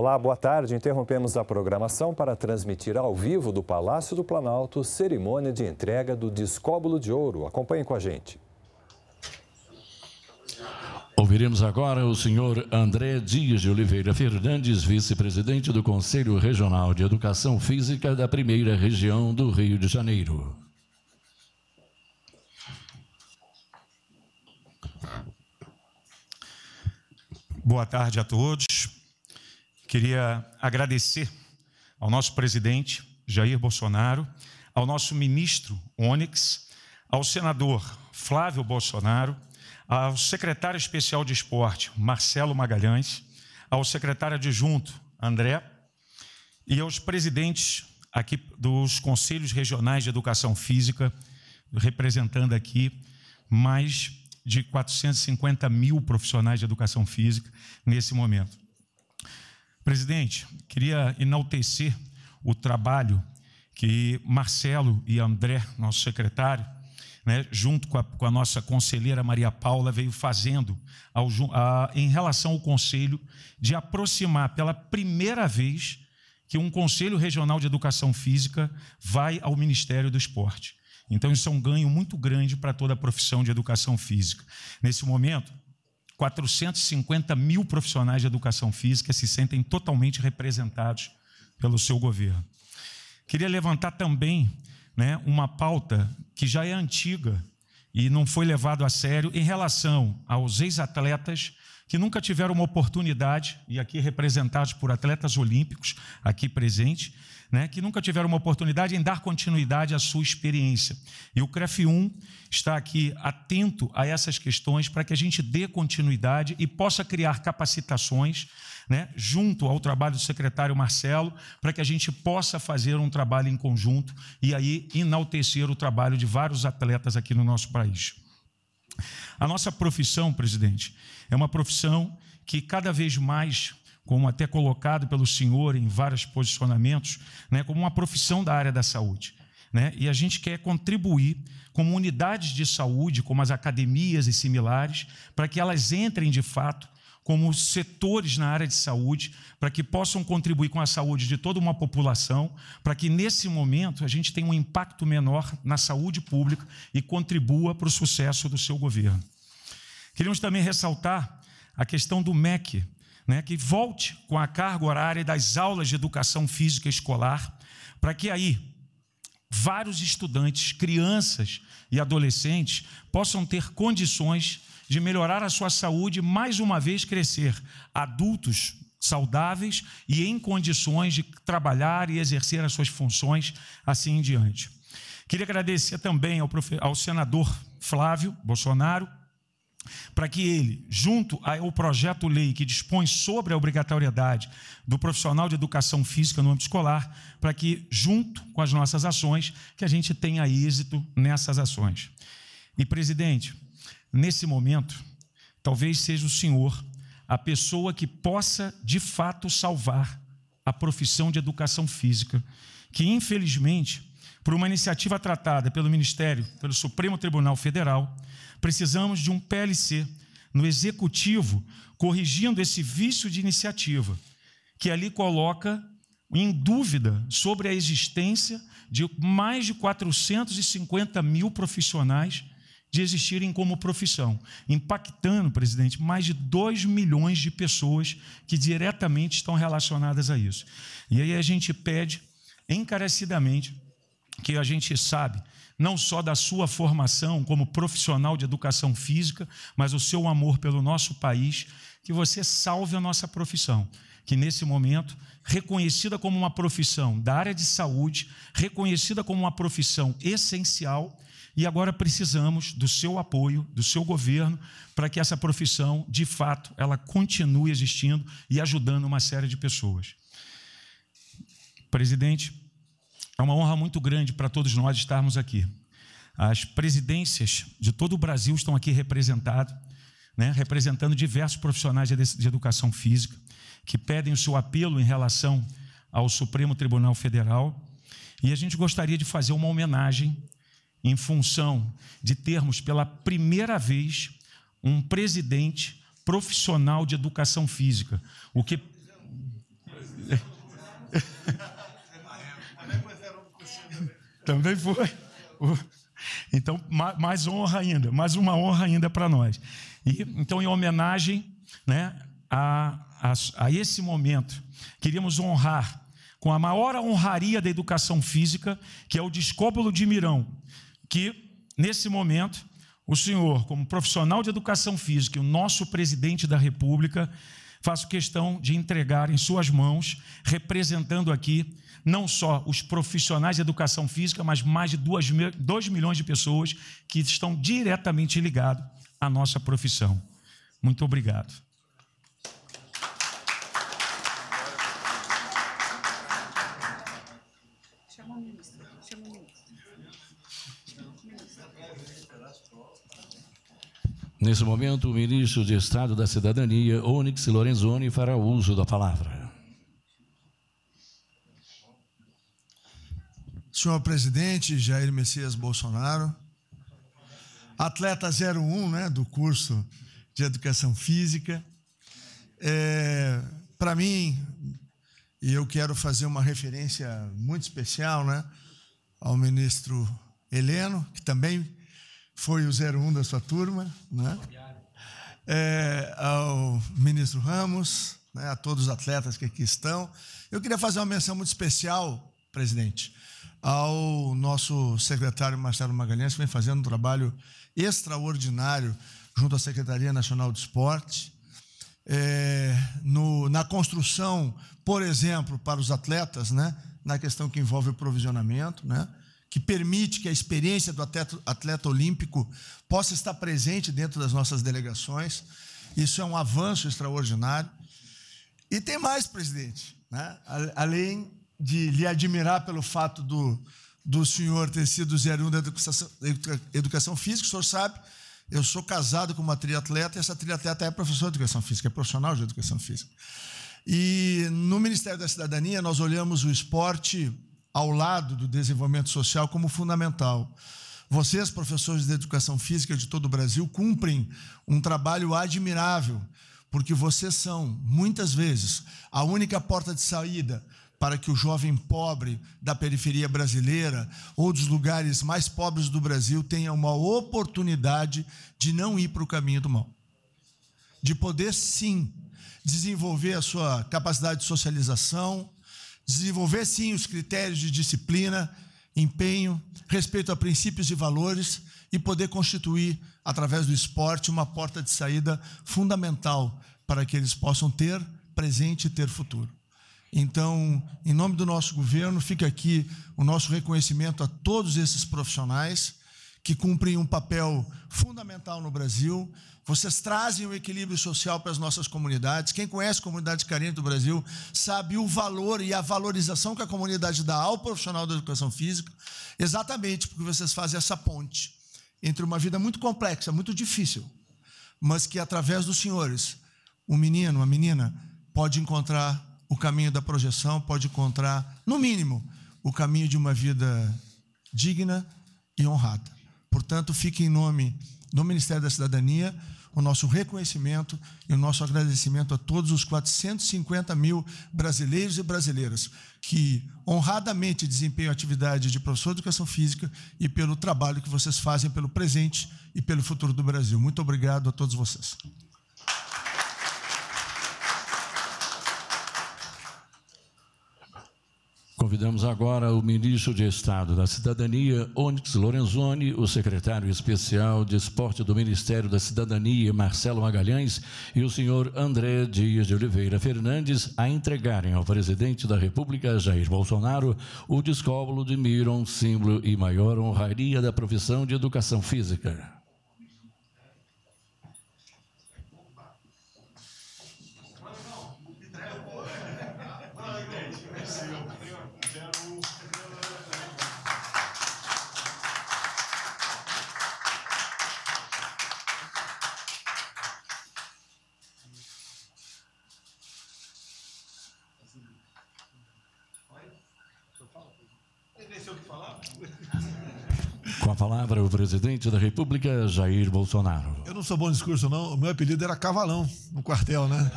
Olá, boa tarde. Interrompemos a programação para transmitir ao vivo do Palácio do Planalto cerimônia de entrega do Descóbulo de Ouro. Acompanhe com a gente. Ouviremos agora o senhor André Dias de Oliveira Fernandes, vice-presidente do Conselho Regional de Educação Física da Primeira Região do Rio de Janeiro. Boa tarde a todos. Queria agradecer ao nosso presidente, Jair Bolsonaro, ao nosso ministro Onyx, ao senador Flávio Bolsonaro, ao secretário especial de esporte, Marcelo Magalhães, ao secretário adjunto, André, e aos presidentes aqui dos conselhos regionais de educação física, representando aqui mais de 450 mil profissionais de educação física nesse momento. Presidente, queria enaltecer o trabalho que Marcelo e André, nosso secretário, né, junto com a, com a, nossa conselheira Maria Paula, veio fazendo ao, a, em relação ao conselho de aproximar pela primeira vez que um conselho regional de educação física vai ao Ministério do Esporte. Então, isso é um ganho muito grande para toda a profissão de educação física. Nesse momento, 450 mil profissionais de educação física se sentem totalmente representados pelo seu governo. Queria levantar também né, uma pauta que já é antiga e não foi levado a sério em relação aos ex-atletas que nunca tiveram uma oportunidade, e aqui representados por atletas olímpicos, aqui presentes né, que nunca tiveram uma oportunidade em dar continuidade à sua experiência. E o CREF 1 está aqui atento a essas questões para que a gente dê continuidade e possa criar capacitações né, junto ao trabalho do secretário Marcelo, para que a gente possa fazer um trabalho em conjunto e aí enaltecer o trabalho de vários atletas aqui no nosso país. A nossa profissão, presidente, é uma profissão que cada vez mais como até colocado pelo senhor em vários posicionamentos, né, como uma profissão da área da saúde. Né? E a gente quer contribuir como unidades de saúde, como as academias e similares, para que elas entrem de fato como setores na área de saúde, para que possam contribuir com a saúde de toda uma população, para que nesse momento a gente tenha um impacto menor na saúde pública e contribua para o sucesso do seu governo. Queríamos também ressaltar a questão do MEC, né, que volte com a carga horária das aulas de educação física escolar, para que aí vários estudantes, crianças e adolescentes possam ter condições de melhorar a sua saúde, mais uma vez crescer adultos saudáveis e em condições de trabalhar e exercer as suas funções assim em diante. Queria agradecer também ao, ao senador Flávio Bolsonaro para que ele, junto ao projeto-lei que dispõe sobre a obrigatoriedade do profissional de educação física no âmbito escolar, para que, junto com as nossas ações, que a gente tenha êxito nessas ações. E, presidente, nesse momento, talvez seja o senhor a pessoa que possa, de fato, salvar a profissão de educação física, que, infelizmente, por uma iniciativa tratada pelo Ministério, pelo Supremo Tribunal Federal, precisamos de um PLC no Executivo corrigindo esse vício de iniciativa, que ali coloca em dúvida sobre a existência de mais de 450 mil profissionais de existirem como profissão, impactando, presidente, mais de 2 milhões de pessoas que diretamente estão relacionadas a isso. E aí a gente pede encarecidamente que a gente sabe não só da sua formação como profissional de educação física, mas o seu amor pelo nosso país, que você salve a nossa profissão, que nesse momento, reconhecida como uma profissão da área de saúde, reconhecida como uma profissão essencial, e agora precisamos do seu apoio, do seu governo, para que essa profissão, de fato, ela continue existindo e ajudando uma série de pessoas. Presidente, é uma honra muito grande para todos nós estarmos aqui. As presidências de todo o Brasil estão aqui representadas, né, representando diversos profissionais de educação física, que pedem o seu apelo em relação ao Supremo Tribunal Federal. E a gente gostaria de fazer uma homenagem em função de termos pela primeira vez um presidente profissional de educação física, o que Também foi. Então, mais honra ainda, mais uma honra ainda para nós. E, então, em homenagem né, a, a, a esse momento, queríamos honrar com a maior honraria da educação física, que é o Descóbulo de Mirão, que, nesse momento, o senhor, como profissional de educação física e o nosso presidente da República, faço questão de entregar em suas mãos, representando aqui não só os profissionais de educação física, mas mais de 2 milhões de pessoas que estão diretamente ligados à nossa profissão. Muito obrigado. Nesse momento, o ministro de Estado da Cidadania, Onyx Lorenzoni, fará uso da palavra. Senhor presidente Jair Messias Bolsonaro, atleta 01 né, do curso de Educação Física, é, para mim, e eu quero fazer uma referência muito especial né, ao ministro Heleno, que também foi o 01 da sua turma, né? É, ao ministro Ramos, né? a todos os atletas que aqui estão. Eu queria fazer uma menção muito especial, presidente, ao nosso secretário Marcelo Magalhães, que vem fazendo um trabalho extraordinário junto à Secretaria Nacional de Esporte, é, no, na construção, por exemplo, para os atletas, né, na questão que envolve o provisionamento, né, que permite que a experiência do atleta, atleta, olímpico possa estar presente dentro das nossas delegações. Isso é um avanço extraordinário. E tem mais, presidente, né? além de lhe admirar pelo fato do, do senhor ter sido 01 da educação, educação física, o senhor sabe, eu sou casado com uma triatleta e essa triatleta é professora de educação física, é profissional de educação física. E no Ministério da Cidadania nós olhamos o esporte ao lado do desenvolvimento social como fundamental. Vocês, professores de educação física de todo o Brasil, cumprem um trabalho admirável, porque vocês são, muitas vezes, a única porta de saída para que o jovem pobre da periferia brasileira ou dos lugares mais pobres do Brasil tenha uma oportunidade de não ir para o caminho do mal. De poder, sim, desenvolver a sua capacidade de socialização, desenvolver sim os critérios de disciplina, empenho, respeito a princípios e valores e poder constituir, através do esporte, uma porta de saída fundamental para que eles possam ter presente e ter futuro. Então, em nome do nosso governo, fica aqui o nosso reconhecimento a todos esses profissionais que cumprem um papel fundamental no Brasil. Vocês trazem o um equilíbrio social para as nossas comunidades. Quem conhece comunidades carentes do Brasil sabe o valor e a valorização que a comunidade dá ao profissional da educação física, exatamente porque vocês fazem essa ponte entre uma vida muito complexa, muito difícil, mas que através dos senhores, um menino, uma menina, pode encontrar o caminho da projeção, pode encontrar, no mínimo, o caminho de uma vida digna e honrada. Portanto, fique em nome do Ministério da Cidadania o nosso reconhecimento e o nosso agradecimento a todos os 450 mil brasileiros e brasileiras que honradamente desempenham a atividade de professor de educação física e pelo trabalho que vocês fazem pelo presente e pelo futuro do Brasil. Muito obrigado a todos vocês. Convidamos agora o ministro de Estado da Cidadania, Onyx Lorenzoni, o secretário especial de Esporte do Ministério da Cidadania, Marcelo Magalhães, e o senhor André Dias de Oliveira Fernandes a entregarem ao presidente da República, Jair Bolsonaro, o descóbulo de Miron, símbolo e maior honraria da profissão de educação física. esqueceu falar? Com a palavra, o presidente da República, Jair Bolsonaro. Eu não sou bom discurso, não. O meu apelido era Cavalão, no quartel, né?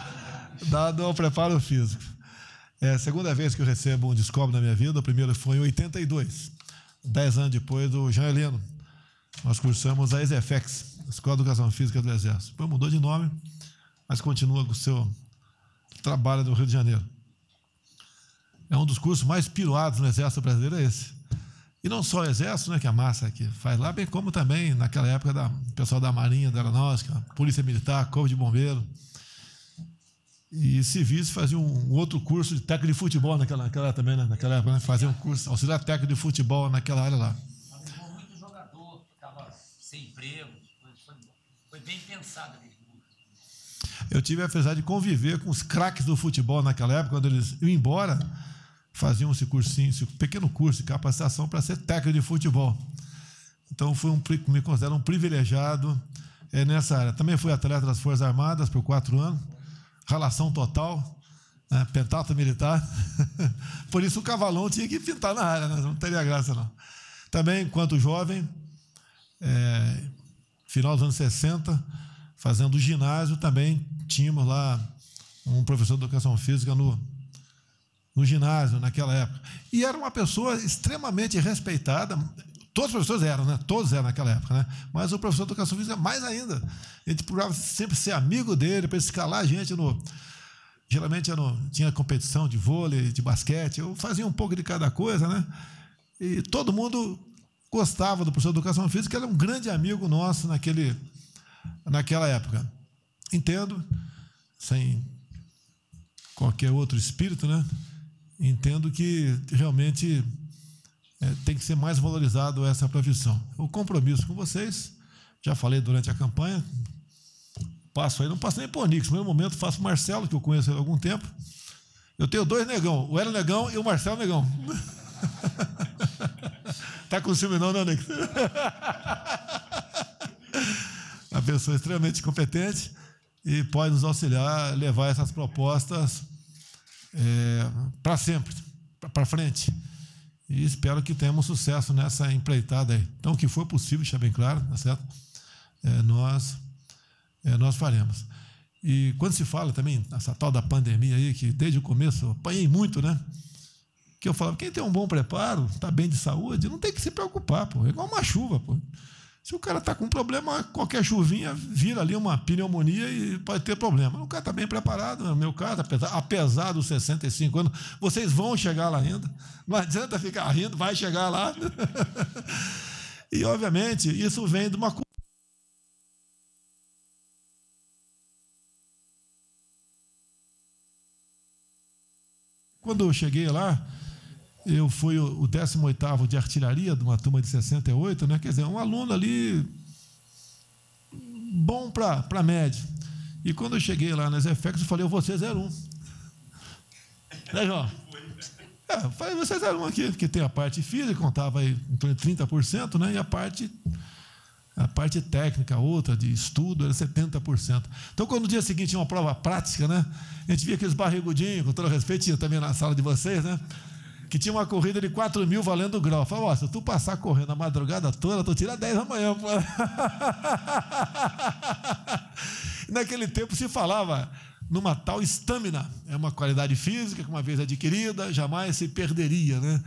Dado ao preparo físico. É a segunda vez que eu recebo um descobre na minha vida. O primeiro foi em 82, dez anos depois do Jean Heleno. Nós cursamos a ESEFEX, Escola de Educação Física do Exército. Depois mudou de nome, mas continua com o seu trabalho no Rio de Janeiro. É um dos cursos mais piruados no Exército Brasileiro, é esse. E não só o Exército, né, que a massa que faz lá, bem como também, naquela época, da, o pessoal da Marinha, da Aeronáutica, Polícia Militar, Corpo de Bombeiro. E civis faziam um outro curso de técnico de futebol naquela, naquela também, né, naquela época, né, faziam um curso, auxiliar técnico de futebol naquela área lá. muito jogador, estava sem emprego, foi bem pensado ali. Eu tive a felicidade de conviver com os craques do futebol naquela época, quando eles iam embora faziam esse cursinho, esse pequeno curso de capacitação para ser técnico de futebol. Então, fui um, me considero um privilegiado é, nessa área. Também fui atleta das Forças Armadas por quatro anos, relação total, né, militar. por isso, o cavalão tinha que pintar na área, né? não teria graça, não. Também, enquanto jovem, é, final dos anos 60, fazendo ginásio, também tínhamos lá um professor de educação física no no ginásio naquela época. E era uma pessoa extremamente respeitada. Todos os professores eram, né? Todos eram naquela época, né? Mas o professor de educação física mais ainda. A gente procurava sempre ser amigo dele para escalar a gente no. Geralmente não tinha competição de vôlei, de basquete. Eu fazia um pouco de cada coisa, né? E todo mundo gostava do professor de educação física. Ele era é um grande amigo nosso naquele, naquela época. Entendo, sem qualquer outro espírito, né? entendo que realmente é, tem que ser mais valorizado essa profissão. O compromisso com vocês, já falei durante a campanha, passo aí, não passo nem por Nix, no momento faço o Marcelo, que eu conheço há algum tempo. Eu tenho dois negão, o Hélio Negão e o Marcelo Negão. tá com ciúme não, né, Nix? Uma pessoa extremamente competente e pode nos auxiliar a levar essas propostas é, para sempre, para frente. E espero que tenhamos sucesso nessa empreitada aí. Então, o que for possível, deixar bem claro, tá certo? É, nós, é, nós faremos. E quando se fala também nessa tal da pandemia aí, que desde o começo eu apanhei muito, né? Que eu falava, quem tem um bom preparo, está bem de saúde, não tem que se preocupar, pô. É igual uma chuva, pô. Se o cara está com um problema, qualquer chuvinha vira ali uma pneumonia e pode ter problema. O cara está bem preparado, no meu caso, apesar, apesar dos 65 anos, vocês vão chegar lá ainda. Não adianta ficar rindo, vai chegar lá. e, obviamente, isso vem de uma Quando eu cheguei lá, eu fui o 18 de artilharia de uma turma de 68, né? quer dizer, um aluno ali bom para médio. E quando eu cheguei lá nas EFEX, eu falei, eu vou ser 01. Né, João? É, eu falei, vocês eram aqui, porque tem a parte física, contava aí 30%, né? E a parte, a parte técnica, outra, de estudo, era 70%. Então, quando no dia seguinte tinha uma prova prática, né? A gente via aqueles barrigudinhos, com todo respeito, tinha também na sala de vocês, né? que tinha uma corrida de 4 mil valendo grau. Falei, se tu passar correndo a madrugada toda, tu tira 10 amanhã. Naquele tempo se falava numa tal estamina. É uma qualidade física que, uma vez adquirida, jamais se perderia. Né?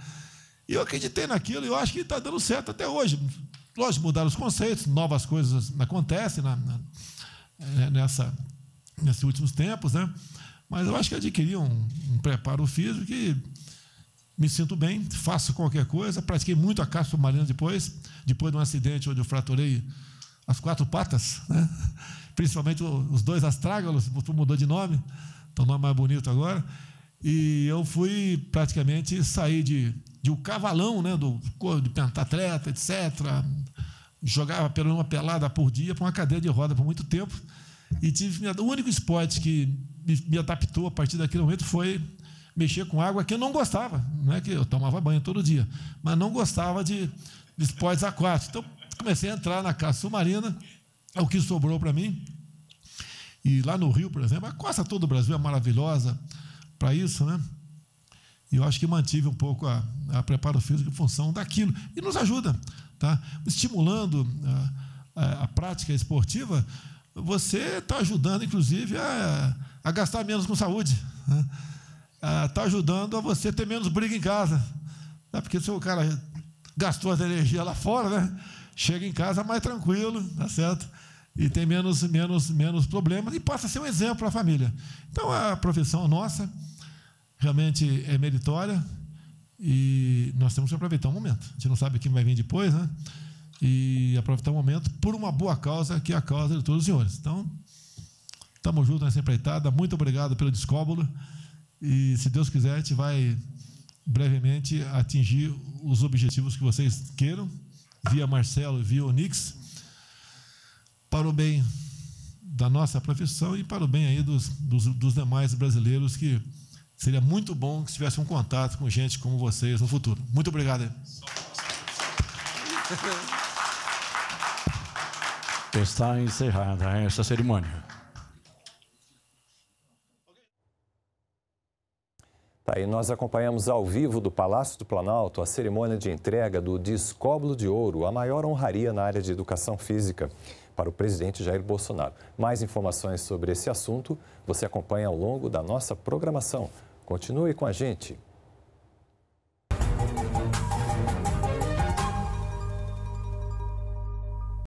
E eu acreditei naquilo e eu acho que está dando certo até hoje. Lógico, mudaram os conceitos, novas coisas acontecem na, na, é, nessa, nesses últimos tempos, né? mas eu acho que adquiri um, um preparo físico que me sinto bem, faço qualquer coisa. Pratiquei muito a caça submarina depois, depois de um acidente onde eu fraturei as quatro patas, né? principalmente os dois astrágalos, mudou de nome, então nome mais bonito agora. E eu fui praticamente sair de, de um cavalão, né? Do corpo de pentatleta, etc. Jogava pelo uma pelada por dia para uma cadeira de roda por muito tempo. E tive o único esporte que me, me adaptou a partir daquele momento foi mexer com água que eu não gostava. Não é que eu tomava banho todo dia, mas não gostava de, de esportes aquáticos. Então, comecei a entrar na caça submarina, é o que sobrou para mim. E lá no Rio, por exemplo, a costa todo o Brasil é maravilhosa para isso, né? E eu acho que mantive um pouco a, a preparo físico em função daquilo. E nos ajuda, tá? Estimulando a, a, a prática esportiva, você está ajudando, inclusive, a, a gastar menos com saúde. Né? está ah, tá ajudando a você ter menos briga em casa. Né? Porque se o cara gastou as energias lá fora, né? chega em casa mais tranquilo, tá certo? E tem menos, menos, menos problemas e passa a ser um exemplo para a família. Então a profissão nossa realmente é meritória e nós temos que aproveitar o momento. A gente não sabe o que vai vir depois, né? E aproveitar o momento por uma boa causa, que é a causa de todos os senhores. Então, estamos juntos nessa né? empreitada. Muito obrigado pelo descóbulo. E, se Deus quiser, a gente vai brevemente atingir os objetivos que vocês queiram, via Marcelo e via Onix, para o bem da nossa profissão e para o bem aí dos, dos, dos demais brasileiros que seria muito bom que tivesse um contato com gente como vocês no futuro. Muito obrigado. Está encerrada essa cerimônia. Tá, e nós acompanhamos ao vivo do Palácio do Planalto a cerimônia de entrega do Descoblo de Ouro, a maior honraria na área de educação física, para o presidente Jair Bolsonaro. Mais informações sobre esse assunto você acompanha ao longo da nossa programação. Continue com a gente.